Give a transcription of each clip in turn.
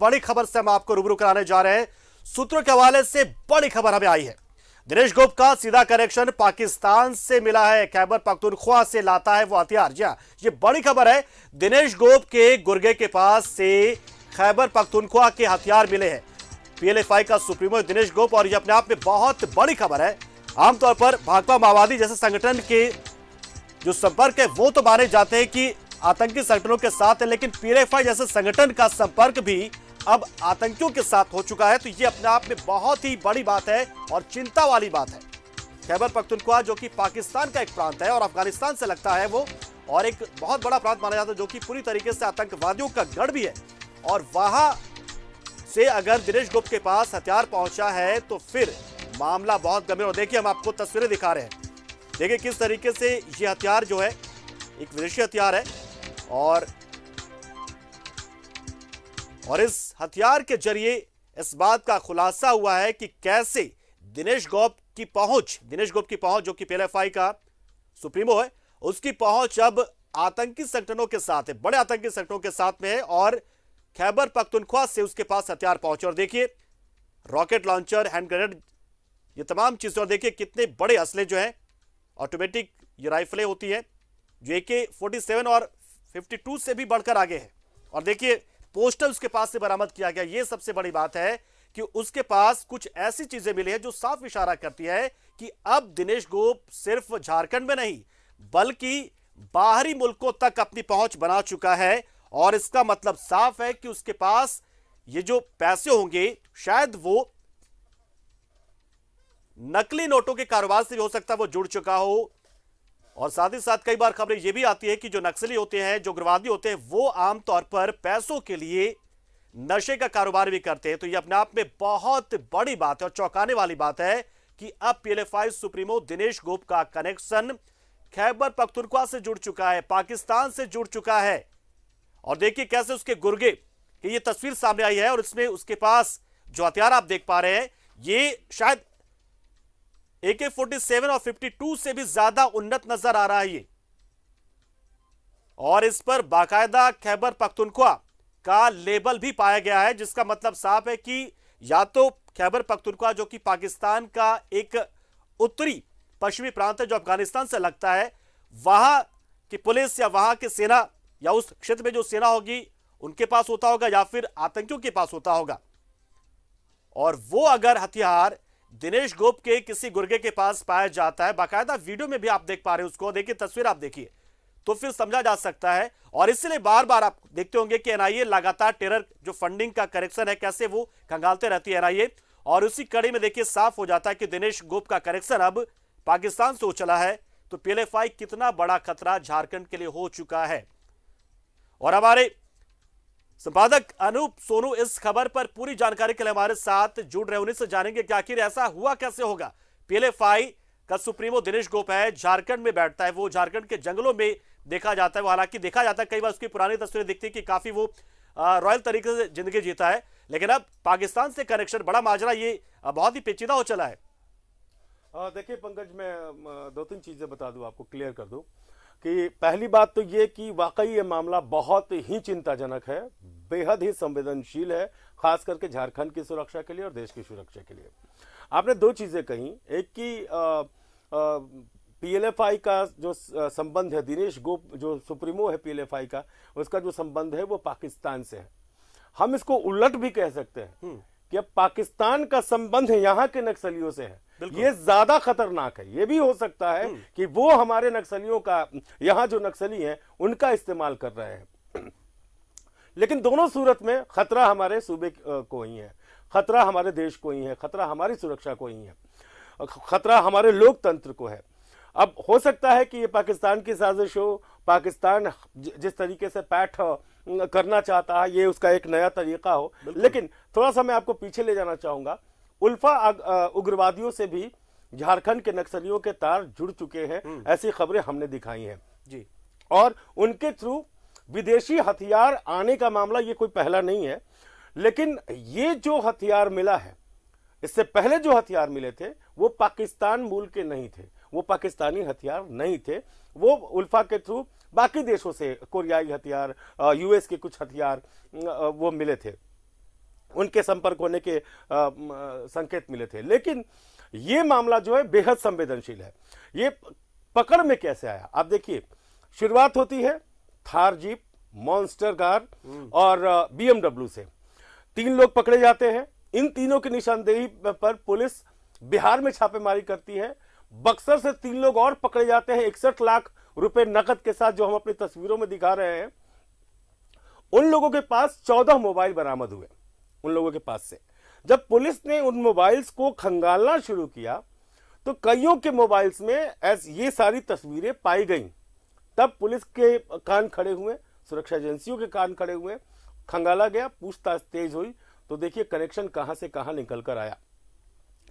बड़ी खबर से हम आपको रूबरू कराने जा रहे हैं सूत्रों के हवाले से बड़ी खबर हमें आई है दिनेश गोप का सीधा कनेक्शन पाकिस्तान से मिला है खैबर पख्तुनख्वा से लाता है वो हथियार जी हाँ, ये बड़ी खबर है दिनेश गोप के गुर्गे के पास से खैबर पख्तुनख्वा के हथियार मिले हैं पीएलएफआई का सुप्रीमो दिनेश गोप और ये अपने आप में बहुत बड़ी खबर है आमतौर पर भाकपा माओवादी जैसे संगठन के जो संपर्क है वो तो माने जाते हैं कि आतंकी संगठनों के साथ है लेकिन पीएलएफआई जैसे संगठन का संपर्क भी अब आतंकियों के साथ हो चुका है तो ये अपने आप में बहुत ही बड़ी बात है और चिंता वाली बात है खैबर पख्तुनख्वा जो कि पाकिस्तान का एक प्रांत है और अफगानिस्तान से लगता है वो और एक बहुत बड़ा प्रांत माना जाता है जो कि पूरी तरीके से आतंकवादियों का गढ़ भी है और वहां से अगर दिनेश गुप्त के पास हथियार पहुंचा है तो फिर मामला बहुत गंभीर और देखिए हम आपको तस्वीरें दिखा रहे हैं देखिए किस तरीके से ये हथियार जो है एक विदेशी हथियार है और और इस हथियार के जरिए इस बात का खुलासा हुआ है कि कैसे दिनेश गोप की पहुंच दिनेश गोप की पहुंच जो कि पीएलएफआई का सुप्रीमो है उसकी पहुंच अब आतंकी संगठनों के साथ है बड़े आतंकी संगठनों के साथ में है और खैबर पख्तुनख्वा से उसके पास हथियार पहुंचे और देखिए रॉकेट लॉन्चर हैंड ग्रेनेड ये तमाम चीज़ें और देखिए कितने बड़े असले जो हैं ऑटोमेटिक ये राइफलें होती हैं जो ए के फोर्टी सेवन और फिफ्टी टू से भी बढ़कर आगे है और देखिए पोस्टर उसके पास से बरामद किया गया यह सबसे बड़ी बात है कि उसके पास कुछ ऐसी चीजें मिली है जो साफ इशारा करती है कि अब दिनेश गोप सिर्फ झारखंड में नहीं बल्कि बाहरी मुल्कों तक अपनी पहुंच बना चुका है और इसका मतलब साफ है कि उसके पास ये जो पैसे होंगे शायद वो नकली नोटों के कारोबार से भी हो सकता है वो जुड़ चुका हो और साथ ही साथ कई बार खबरें यह भी आती है कि जो नक्सली होते हैं जो उग्रवादी होते हैं वो आमतौर पर पैसों के लिए नशे का कारोबार भी करते हैं तो ये अपने आप में बहुत बड़ी बात है और चौंकाने वाली बात है कि अब पीएलएफआई सुप्रीमो दिनेश गोप का कनेक्शन खैबर पख्तुरखा से जुड़ चुका है पाकिस्तान से जुड़ चुका है और देखिए कैसे उसके गुर्गे की ये तस्वीर सामने आई है और इसमें उसके पास जो हथियार आप देख पा रहे हैं ये शायद ए के फोर्टी सेवन और फिफ्टी टू से भी ज्यादा उन्नत नजर आ रहा है ये और इस पर बाकायदा खैबर पख्तुनख्वा का लेबल भी पाया गया है जिसका मतलब साफ है कि या तो खैबर पख्तुनख्वा जो कि पाकिस्तान का एक उत्तरी पश्चिमी प्रांत है जो अफगानिस्तान से लगता है वहां की पुलिस या वहां की सेना या उस क्षेत्र में जो सेना होगी उनके पास होता होगा या फिर आतंकियों के पास होता होगा और वो अगर हथियार दिनेश गोप के किसी गुर्गे के पास पाया जाता है बाकायदा वीडियो में भी आप देख पा रहे हैं उसको देखिए तस्वीर आप देखिए तो फिर समझा जा सकता है और इसलिए बार बार आप देखते होंगे कि एनआईए लगातार टेरर जो फंडिंग का करेक्शन है कैसे वो खंगालते रहती है एनआईए और उसी कड़ी में देखिए साफ हो जाता है कि दिनेश गोप का करेक्शन अब पाकिस्तान से उछला है तो पीएलएफआई कितना बड़ा खतरा झारखंड के लिए हो चुका है और हमारे संपादक अनूप सोनू इस खबर पर पूरी जानकारी के लिए हमारे साथ जुड़ रहे उन्हीं से जानेंगे कि आखिर ऐसा हुआ कैसे होगा पीएलए फाई का सुप्रीमो दिनेश गोपाय झारखंड में बैठता है वो झारखंड के जंगलों में देखा जाता है हालांकि देखा जाता है कई बार उसकी पुरानी तस्वीरें दिखती है कि काफी वो रॉयल तरीके से जिंदगी जीता है लेकिन अब पाकिस्तान से कनेक्शन बड़ा माजरा ये बहुत ही पेचीदा हो चला है देखिए पंकज मैं दो तीन चीजें बता दूं आपको क्लियर कर दूं कि पहली बात तो ये कि वाकई ये मामला बहुत ही चिंताजनक है बेहद ही संवेदनशील है खास करके झारखंड की सुरक्षा के लिए और देश की सुरक्षा के लिए आपने दो चीज़ें कही एक कि आ, पीएलएफआई का जो संबंध है दिनेश गोप जो सुप्रीमो है पीएलएफआई का उसका जो संबंध है वो पाकिस्तान से है हम इसको उलट भी कह सकते हैं हम्म। कि अब पाकिस्तान का संबंध यहाँ के नक्सलियों से है ये ज्यादा खतरनाक है ये भी हो सकता है हम्म। कि वो हमारे नक्सलियों का यहां जो नक्सली है उनका इस्तेमाल कर रहे हैं लेकिन दोनों सूरत में खतरा हमारे सूबे को ही है खतरा हमारे देश को ही है खतरा हमारी सुरक्षा को ही है खतरा हमारे लोकतंत्र को है अब हो सकता है कि ये पाकिस्तान की साजिश हो पाकिस्तान जिस तरीके से पैठ करना चाहता है ये उसका एक नया तरीका हो लेकिन थोड़ा सा मैं आपको पीछे ले जाना चाहूंगा उल्फा उग्रवादियों से भी झारखंड के नक्सलियों के तार जुड़ चुके हैं हम्म। ऐसी खबरें हमने दिखाई हैं जी और उनके थ्रू विदेशी हथियार आने का मामला ये कोई पहला नहीं है लेकिन ये जो हथियार मिला है इससे पहले जो हथियार मिले थे वो पाकिस्तान मूल के नहीं थे वो पाकिस्तानी हथियार नहीं थे वो उल्फा के थ्रू बाकी देशों से कोरियाई हथियार यूएस के कुछ हथियार वो मिले थे उनके संपर्क होने के संकेत मिले थे लेकिन ये मामला जो है बेहद संवेदनशील है ये पकड़ में कैसे आया आप देखिए शुरुआत होती है थार जीप मॉन्स्टर कार और बीएमडब्ल्यू से तीन लोग पकड़े जाते हैं इन तीनों की निशानदेही पर पुलिस बिहार में छापेमारी करती है बक्सर से तीन लोग और पकड़े जाते हैं इकसठ लाख रुपए नकद के साथ जो हम अपनी तस्वीरों में दिखा रहे हैं उन लोगों के पास चौदह मोबाइल बरामद हुए उन लोगों के पास से जब पुलिस ने उन मोबाइल्स को खंगालना शुरू किया तो कईयों के मोबाइल्स में ऐसी ये सारी तस्वीरें पाई गई तब पुलिस के कान खड़े हुए सुरक्षा एजेंसियों के कान खड़े हुए खंगाला गया पूछताछ तेज हुई तो देखिए कनेक्शन कहां से कहां निकल कर आया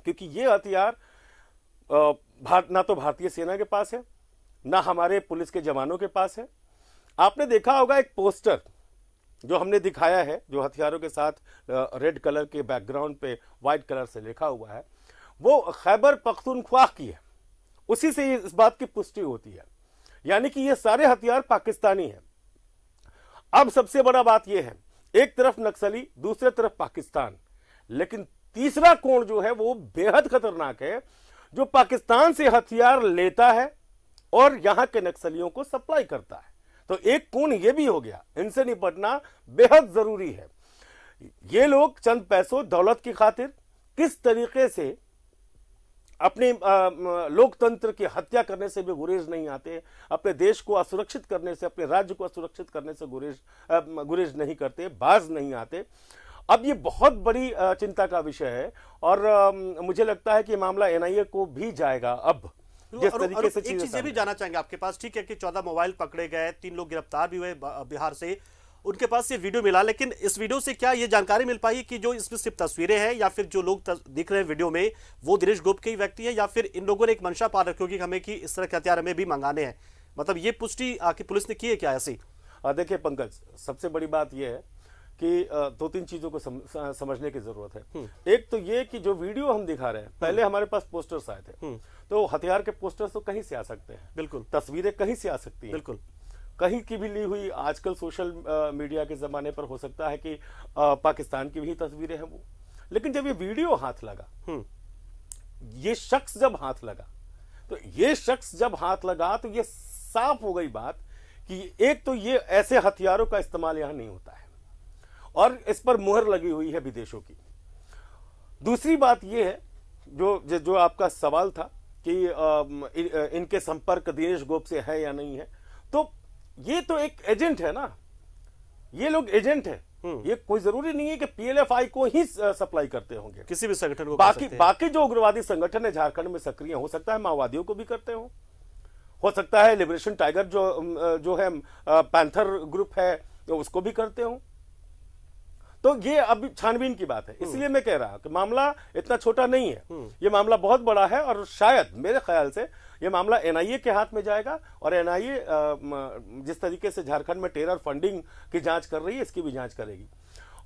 क्योंकि ये हथियार ना तो भारतीय सेना के पास है ना हमारे पुलिस के जवानों के पास है आपने देखा होगा एक पोस्टर जो हमने दिखाया है जो हथियारों के साथ रेड कलर के बैकग्राउंड पे वाइट कलर से लिखा हुआ है वो खैबर पख्तूनख्वा की है उसी से इस बात की पुष्टि होती है यानी कि ये सारे हथियार पाकिस्तानी हैं अब सबसे बड़ा बात यह है एक तरफ नक्सली दूसरे तरफ पाकिस्तान लेकिन तीसरा कोण जो है वो बेहद खतरनाक है जो पाकिस्तान से हथियार लेता है और यहां के नक्सलियों को सप्लाई करता है तो एक कोण ये भी हो गया इनसे निपटना बेहद जरूरी है ये लोग चंद पैसों दौलत की खातिर किस तरीके से अपने लोकतंत्र की हत्या करने से भी गुरेज नहीं आते अपने देश को असुरक्षित करने से अपने राज्य को असुरक्षित करने से गुरेज गुरेज नहीं करते बाज नहीं आते अब ये बहुत बड़ी चिंता का विषय है और मुझे लगता है कि मामला एनआईए को भी जाएगा अब जिस तरीके से भी जाना चाहेंगे आपके पास ठीक है कि चौदह मोबाइल पकड़े गए तीन लोग गिरफ्तार भी हुए बिहार से उनके पास ये वीडियो मिला लेकिन इस वीडियो से क्या ये जानकारी मिल पाई कि जो इसमें सिर्फ तस्वीरें हैं या फिर जो लोग दिख रहे हैं वीडियो में वो दिनेश गुप्त के व्यक्ति है या फिर इन लोगों ने एक मंशा पा रखी होगी हमें कि इस तरह के हथियार हमें भी मंगाने हैं मतलब ये पुष्टि कि पुलिस ने की है क्या ऐसी देखिए पंकज सबसे बड़ी बात यह है कि दो तीन चीजों को सम, समझने की जरूरत है हम्म। एक तो ये कि जो वीडियो हम दिखा रहे हैं हम्म। पहले हमारे पास पोस्टर्स आए थे हम्म। तो हथियार के पोस्टर्स तो कहीं से आ सकते हैं बिल्कुल तस्वीरें कहीं से आ सकती हैं बिल्कुल कहीं की भी ली हुई आजकल सोशल मीडिया के ज़माने पर हो सकता है कि आ, पाकिस्तान की भी तस्वीरें हैं वो लेकिन जब ये वीडियो हाथ लगा हम्म। ये शख्स जब हाथ लगा तो ये शख्स जब हाथ लगा तो ये साफ हो गई बात कि एक तो ये ऐसे हथियारों का इस्तेमाल यहां नहीं होता है और इस पर मुहर लगी हुई है विदेशों की दूसरी बात यह है जो जो आपका सवाल था कि इनके संपर्क दिनेश गोप से है या नहीं है तो ये तो एक एजेंट है ना ये लोग एजेंट है हम्म। ये कोई जरूरी नहीं है कि पीएलएफआई को ही सप्लाई करते होंगे किसी भी संगठन को बाकी बाकी जो उग्रवादी संगठन है झारखंड में सक्रिय हो सकता है माओवादियों को भी करते हो हो सकता है लिबरेशन टाइगर जो जो है पैंथर ग्रुप है उसको भी करते हूँ तो ये अब छानबीन की बात है हम्म। इसलिए मैं कह रहा हूँ कि मामला इतना छोटा नहीं है हम्म। ये मामला बहुत बड़ा है और शायद मेरे ख्याल से ये मामला एनआईए के हाथ में जाएगा और एनआईए जिस तरीके से झारखंड में टेरर फंडिंग की जांच कर रही है इसकी भी जांच करेगी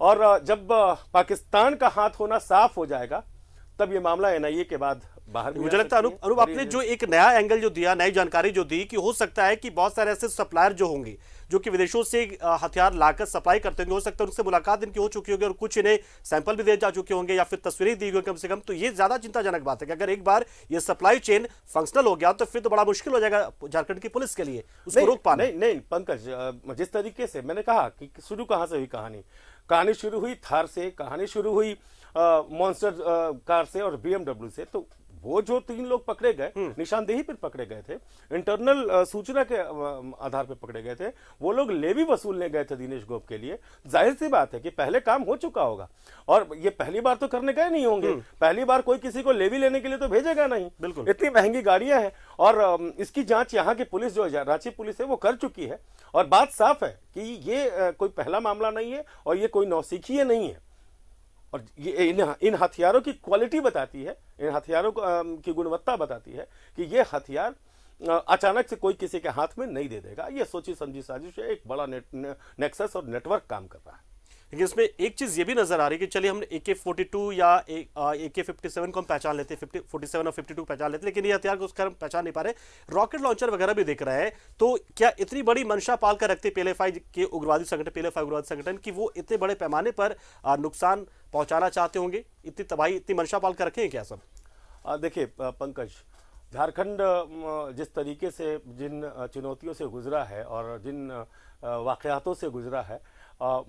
और जब पाकिस्तान का हाथ होना साफ हो जाएगा तब ये मामला एनआईए के बाद बाहर मुझे लगता है अनुप आपने जो एक नया एंगल जो दिया नई जानकारी जो दी कि हो सकता है कि बहुत सारे ऐसे सप्लायर जो होंगे जो कि विदेशों से हथियार लाकर सप्लाई करते होंगे हो सकता है उनसे मुलाकात इनकी हो चुकी होगी और कुछ इन्हें सैंपल भी दे जा चुके होंगे या फिर तस्वीरें दी गई कम से कम तो ये ज्यादा चिंताजनक बात है कि अगर एक बार ये सप्लाई चेन फंक्शनल हो गया तो फिर तो बड़ा मुश्किल हो जाएगा झारखंड की पुलिस के लिए उसको रोक पाना नहीं नहीं पंकज जिस तरीके से मैंने कहा कि शुरू कहाँ से हुई कहानी कहानी शुरू हुई थार से कहानी शुरू हुई मॉन्स्टर कार से और बीएमडब्ल्यू से तो वो जो तीन लोग पकड़े गए हम्म। निशानदेही पर पकड़े गए थे इंटरनल सूचना के आधार पर पकड़े गए थे वो लोग लेवी वसूलने गए थे दिनेश गोप के लिए जाहिर सी बात है कि पहले काम हो चुका होगा और ये पहली बार तो करने गए नहीं होंगे हम्म। पहली बार कोई किसी को लेवी लेने के लिए तो भेजेगा नहीं बिल्कुल इतनी महंगी गाड़ियां हैं और इसकी जांच यहाँ की पुलिस जो है रांची पुलिस है वो कर चुकी है और बात साफ है कि ये कोई पहला मामला नहीं है और ये कोई नौसिखीय नहीं है और ये इन इन हथियारों की क्वालिटी बताती है इन हथियारों की गुणवत्ता बताती है कि ये हथियार अचानक से कोई किसी के हाथ में नहीं दे देगा ये सोची समझी साजिश है एक बड़ा ने, ने, नेक्सस और नेटवर्क काम कर रहा है लेकिन इसमें एक चीज़ ये भी नज़र आ रही है कि चलिए हमने ए के फोर्टी टू या ए के फिफ्टी सेवन को हम पहचान लेते हैं फिफ्टी फोर्टी सेवन और फिफ्टी टू पहचान लेते हैं लेकिन ये हथियार को उसका हम पहचान नहीं पा रहे रॉकेट लॉन्चर वगैरह भी देख रहे हैं तो क्या इतनी बड़ी मंशा पाल कर रखते पीएलएफआई के उग्रवादी संगठन पीएलएफआई उग्रवादी संगठन की वो इतने बड़े पैमाने पर नुकसान पहुंचाना चाहते होंगे इतनी तबाही इतनी मंशा पाल कर हैं क्या सब देखिए पंकज झारखंड जिस तरीके से जिन चुनौतियों से गुजरा है और जिन वाकयातों से गुजरा है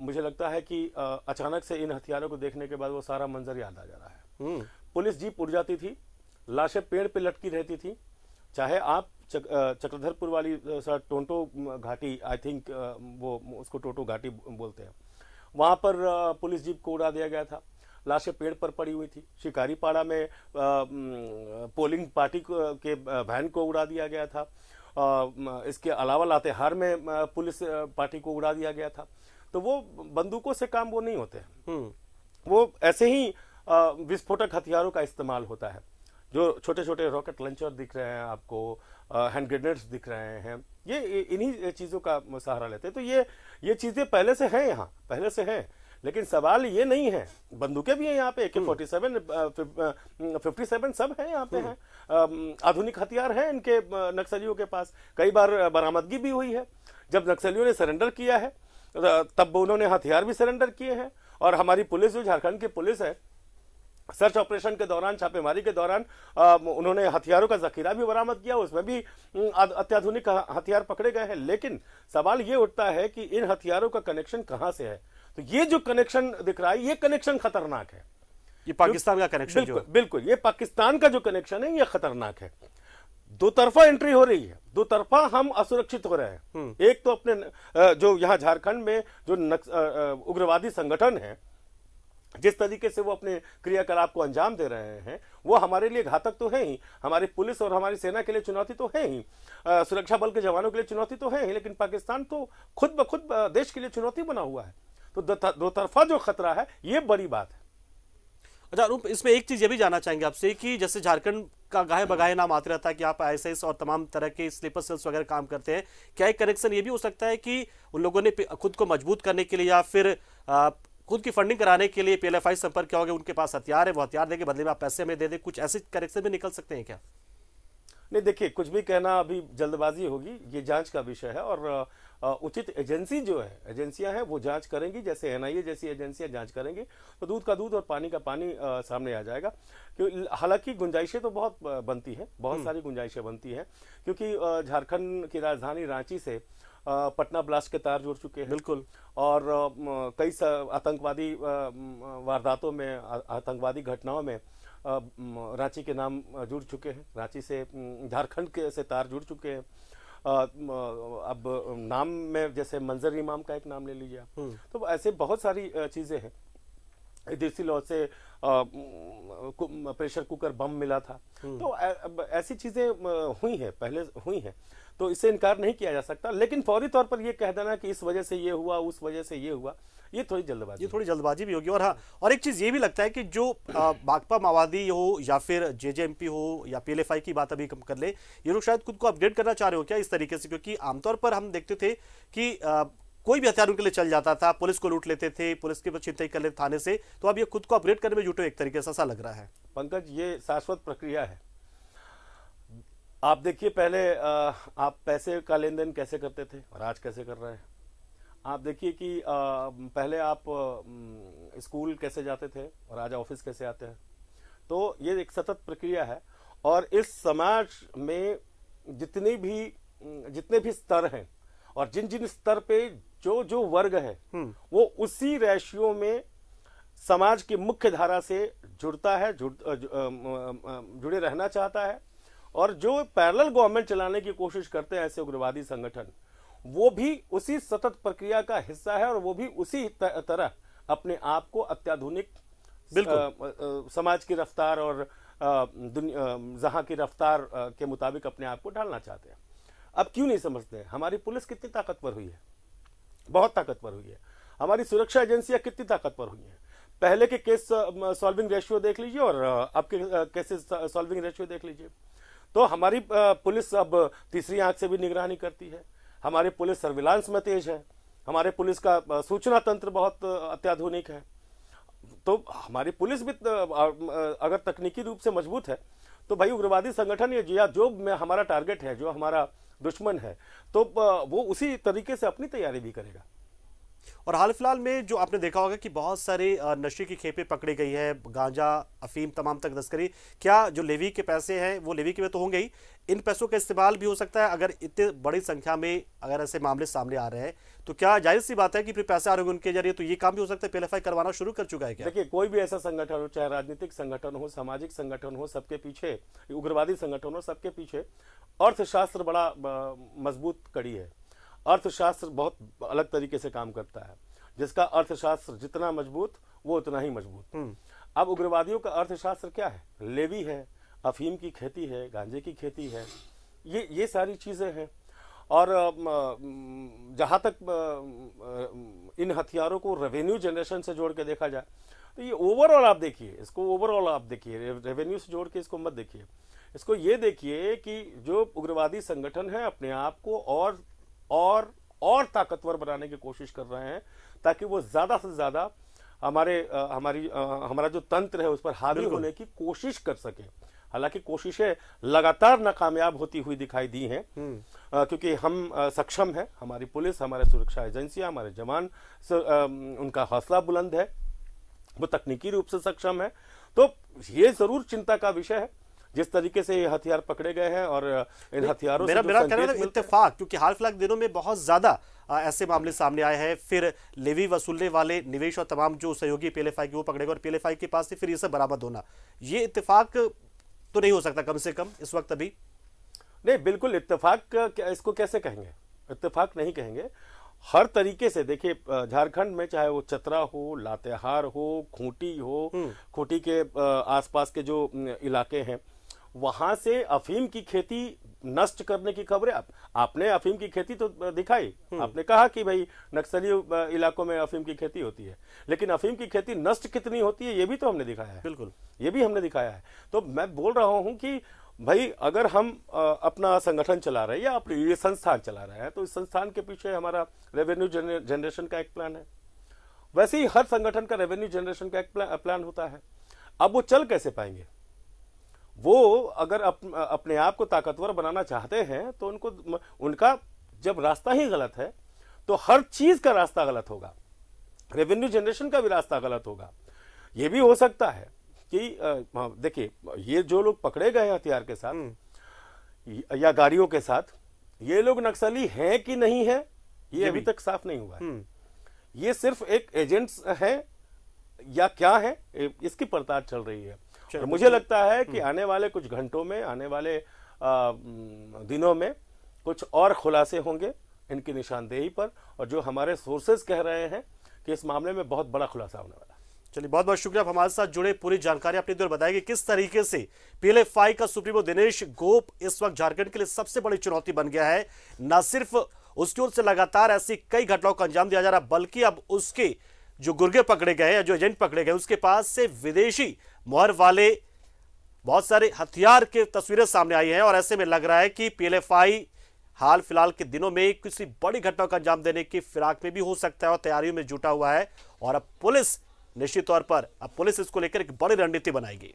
मुझे लगता है कि अचानक से इन हथियारों को देखने के बाद वो सारा मंजर याद आ जा रहा है हम्म। पुलिस जीप उड़ जाती थी लाशें पेड़ पे लटकी रहती थी चाहे आप चक, चक्रधरपुर वाली टोंटो घाटी आई थिंक वो उसको टोटो घाटी बोलते हैं वहाँ पर पुलिस जीप को उड़ा दिया गया था लाशें पेड़ पर पड़ी हुई थी शिकारीपाड़ा में पोलिंग पार्टी के वैन को उड़ा दिया गया था इसके अलावा लातेहार में पुलिस पार्टी को उड़ा दिया गया था तो वो बंदूकों से काम वो नहीं होते हम्म। वो ऐसे ही विस्फोटक हथियारों का इस्तेमाल होता है जो छोटे छोटे रॉकेट लॉन्चर दिख रहे हैं आपको हैंड ग्रेनेड्स दिख रहे हैं ये इन्हीं चीज़ों का सहारा लेते हैं तो ये ये चीज़ें पहले से हैं यहाँ पहले से हैं लेकिन सवाल ये नहीं है बंदूकें भी हैं यहाँ पे ए K forty seven fifty seven सब हैं यहाँ पे हम्म। हैं आधुनिक हथियार हैं इनके नक्सलियों के पास कई बार बरामदगी भी हुई है जब नक्सलियों ने सरेंडर किया है तब उन्होंने हथियार भी सरेंडर किए हैं और हमारी पुलिस जो झारखंड की पुलिस है सर्च ऑपरेशन के दौरान छापेमारी के दौरान आ, उन्होंने हथियारों का जखीरा भी बरामद किया उसमें भी अत्याधुनिक हथियार पकड़े गए हैं लेकिन सवाल ये उठता है कि इन हथियारों का कनेक्शन कहां से है तो ये जो कनेक्शन दिख रहा है ये कनेक्शन खतरनाक है ये पाकिस्तान का कनेक्शन बिल्कुल बिल्कुल ये पाकिस्तान का जो कनेक्शन है ये खतरनाक है दो तरफा एंट्री हो रही है दो तरफा हम असुरक्षित हो रहे हैं हम्म। एक तो अपने जो यहाँ झारखंड में जो उग्रवादी संगठन है जिस तरीके से वो अपने क्रियाकलाप को अंजाम दे रहे हैं वो हमारे लिए घातक तो है ही हमारी पुलिस और हमारी सेना के लिए चुनौती तो है ही सुरक्षा बल के जवानों के लिए चुनौती तो है ही लेकिन पाकिस्तान तो खुद ब खुद देश के लिए चुनौती बना हुआ है तो दो तरफा जो खतरा है ये बड़ी बात है अच्छा रूप इसमें एक चीज़ ये भी जानना चाहेंगे आपसे कि जैसे झारखंड का गाय बगाहे नाम आते रहता है कि आप आई और तमाम तरह के स्लीपर सेल्स वगैरह काम करते हैं क्या एक कनेक्शन ये भी हो सकता है कि उन लोगों ने खुद को मजबूत करने के लिए या फिर खुद की फंडिंग कराने के लिए पीएलएफआई संपर्क क्या होगा उनके पास हथियार है वो हथियार देंगे बदले में आप पैसे हमें दे दें कुछ ऐसे करेक्शन भी निकल सकते हैं क्या नहीं देखिए कुछ भी कहना अभी जल्दबाजी होगी ये जांच का विषय है और उचित एजेंसी जो है एजेंसियां हैं वो जांच करेंगी जैसे एनआईए जैसी एजेंसियां जांच करेंगी तो दूध का दूध और पानी का पानी आ, सामने आ जाएगा क्यों हालांकि गुंजाइशें तो बहुत बनती हैं बहुत हम्म। सारी गुंजाइशें बनती हैं क्योंकि झारखंड की राजधानी रांची से पटना ब्लास्ट के तार जुड़ चुके हैं बिल्कुल और कई आतंकवादी वारदातों में आतंकवादी घटनाओं में रांची के नाम जुड़ चुके हैं रांची से झारखंड के से तार जुड़ चुके हैं अब नाम में जैसे मंजर इमाम का एक नाम ले लीजिए हम्म। तो ऐसे बहुत सारी चीज़ें हैं देसी लॉ से प्रेशर कुकर बम मिला था हम्म। तो ऐसी चीजें हुई हैं पहले हुई हैं तो इससे इनकार नहीं किया जा सकता लेकिन फौरी तौर पर यह कह देना कि इस वजह से ये हुआ उस वजह से ये हुआ ये थोड़ी जल्दबाजी ये थोड़ी जल्दबाजी भी होगी और हाँ और एक चीज़ ये भी लगता है कि जो भाकपा माओवादी हो या फिर जे हो या पी की बात अभी कर ले ये लोग शायद खुद को अपडेट करना चाह रहे हो क्या इस तरीके से क्योंकि आमतौर पर हम देखते थे कि कोई भी हथियार उनके लिए चल जाता था पुलिस को लूट लेते थे पुलिस के तो छिनताई कर लेते थाने से तो अब ये खुद को अपग्रेड करने में जुटे एक तरीके से ऐसा लग रहा है पंकज ये शाश्वत प्रक्रिया है आप देखिए पहले आप पैसे का लेन देन कैसे करते थे और आज कैसे कर रहे हैं आप देखिए कि पहले आप स्कूल कैसे जाते थे और आज ऑफिस कैसे आते हैं तो ये एक सतत प्रक्रिया है और इस समाज में जितनी भी जितने भी स्तर हैं और जिन जिन स्तर पे जो जो वर्ग है हम्म। वो उसी रेशियो में समाज की मुख्य धारा से जुड़ता है जुड़, जुड़े रहना चाहता है और जो पैरल गवर्नमेंट चलाने की कोशिश करते हैं ऐसे उग्रवादी संगठन वो भी उसी सतत प्रक्रिया का हिस्सा है और वो भी उसी तरह अपने आप को अत्याधुनिक बिल्कुल समाज की रफ्तार और जहां की रफ्तार के मुताबिक अपने आप को ढालना चाहते हैं अब क्यों नहीं समझते हमारी पुलिस कितनी ताकतवर हुई है बहुत ताकतवर हुई है हमारी सुरक्षा एजेंसियां कितनी ताकतवर हुई हैं पहले के केस सॉल्विंग रेशियो देख लीजिए और अब के केसेस सॉल्विंग रेशियो देख लीजिए तो हमारी पुलिस अब तीसरी आंख से भी निगरानी करती है हमारे पुलिस सर्विलांस में तेज है हमारे पुलिस का सूचना तंत्र बहुत अत्याधुनिक है तो हमारी पुलिस भी अगर तकनीकी रूप से मजबूत है तो भाई उग्रवादी संगठन या जो हमारा टारगेट है जो हमारा दुश्मन है तो वो उसी तरीके से अपनी तैयारी भी करेगा और हाल फिलहाल में जो आपने देखा होगा कि बहुत सारे नशे की खेपें पकड़ी गई है गांजा अफीम तमाम तक तस्करी क्या जो लेवी के पैसे हैं वो लेवी के में तो होंगे ही इन पैसों का इस्तेमाल भी हो सकता है अगर इतने बड़ी संख्या में अगर ऐसे मामले सामने आ रहे हैं तो क्या जाहिर सी बात है कि फिर पैसे आ रहे उनके जरिए तो ये काम भी हो सकता है पीएलएफआई करवाना शुरू कर चुका है क्या देखिए कोई भी ऐसा संगठन हो चाहे राजनीतिक संगठन हो सामाजिक संगठन हो सबके पीछे उग्रवादी संगठन हो सबके पीछे अर्थशास्त्र बड़ा मजबूत कड़ी है अर्थशास्त्र बहुत अलग तरीके से काम करता है जिसका अर्थशास्त्र जितना मजबूत वो उतना ही मजबूत हम्म। अब उग्रवादियों का अर्थशास्त्र क्या है लेवी है अफीम की खेती है गांजे की खेती है ये ये सारी चीज़ें हैं और जहाँ तक इन हथियारों को रेवेन्यू जनरेशन से जोड़ के देखा जाए तो ये ओवरऑल आप देखिए इसको ओवरऑल आप देखिए रेवेन्यू से जोड़ के इसको मत देखिए इसको ये देखिए कि जो उग्रवादी संगठन है अपने आप को और और और ताकतवर बनाने की कोशिश कर रहे हैं ताकि वो ज़्यादा से ज़्यादा हमारे हमारी हमारा जो तंत्र है उस पर हावी होने की कोशिश कर सके हालांकि कोशिशें लगातार नाकामयाब होती हुई दिखाई दी हैं हम्म। क्योंकि हम आ, सक्षम हैं हमारी पुलिस हमारे सुरक्षा एजेंसियां हमारे जवान उनका हौसला बुलंद है वो तकनीकी रूप से सक्षम है तो ये जरूर चिंता का विषय है जिस तरीके से ये हथियार पकड़े गए हैं और इन हथियारों मेरा, से मेरा कहना इत्तेफाक क्योंकि हाल फिलहाल दिनों में बहुत ज्यादा ऐसे मामले सामने आए हैं फिर लेवी वसूलने वाले निवेश और तमाम जो सहयोगी पीएलएफआई के वो पकड़े गए और पीएलएफआई के पास से फिर ये सब बरामद होना ये इत्तेफाक तो नहीं हो सकता कम से कम इस वक्त अभी नहीं बिल्कुल इत्तेफाक इसको कैसे कहेंगे इत्तेफाक नहीं कहेंगे हर तरीके से देखिए झारखंड में चाहे वो चतरा हो लातेहार हो खूंटी हो हम्म। खूंटी के आसपास के जो इलाके हैं वहां से अफीम की खेती नष्ट करने की खबरें आप, आपने अफीम की खेती तो दिखाई हम्म। आपने कहा कि भाई नक्सली इलाकों में अफीम की खेती होती है लेकिन अफीम की खेती नष्ट कितनी होती है ये भी तो हमने दिखाया है बिल्कुल ये भी हमने दिखाया है तो मैं बोल रहा हूं कि भाई अगर हम अपना संगठन चला रहे हैं या अपने संस्थान चला रहे हैं तो इस संस्थान के पीछे हमारा रेवेन्यू जनरेशन का एक प्लान है वैसे ही हर संगठन का रेवेन्यू जनरेशन का एक प्लान होता है अब वो चल कैसे पाएंगे वो अगर अप, अपने आप को ताकतवर बनाना चाहते हैं तो उनको उनका जब रास्ता ही गलत है तो हर चीज का रास्ता गलत होगा रेवेन्यू जनरेशन का भी रास्ता गलत होगा ये भी हो सकता है कि हाँ, देखिए ये जो लोग पकड़े गए हथियार के साथ हम्म। या गाड़ियों के साथ ये लोग नक्सली हैं कि नहीं है ये, ये अभी तक साफ नहीं हुआ है हम्म। ये सिर्फ एक एजेंट्स है या क्या है इसकी पड़ताल चल रही है अच्छा, तो मुझे लगता है कि हम्म। आने वाले कुछ घंटों में आने वाले आ, दिनों में कुछ और खुलासे होंगे इनकी निशानदेही पर और जो हमारे सोर्सेज कह रहे हैं कि इस मामले में बहुत बड़ा खुलासा होने वाला चलिए बहुत बहुत शुक्रिया आप हमारे साथ जुड़े पूरी जानकारी अपनी दूर बताएंगे कि किस तरीके से पीएलएफआई का सुप्रीमो दिनेश गोप इस वक्त झारखंड के लिए सबसे बड़ी चुनौती बन गया है न सिर्फ उसकी ओर से लगातार ऐसी कई घटनाओं को अंजाम दिया जा रहा बल्कि अब उसके जो गुर्गे पकड़े गए या जो एजेंट पकड़े गए उसके पास से विदेशी मोहर वाले बहुत सारे हथियार के तस्वीरें सामने आई हैं और ऐसे में लग रहा है कि पीएलएफआई हाल फिलहाल के दिनों में किसी बड़ी घटना का अंजाम देने की फिराक में भी हो सकता है और तैयारियों में जुटा हुआ है और अब पुलिस निश्चित तौर पर अब पुलिस इसको लेकर एक बड़ी रणनीति बनाएगी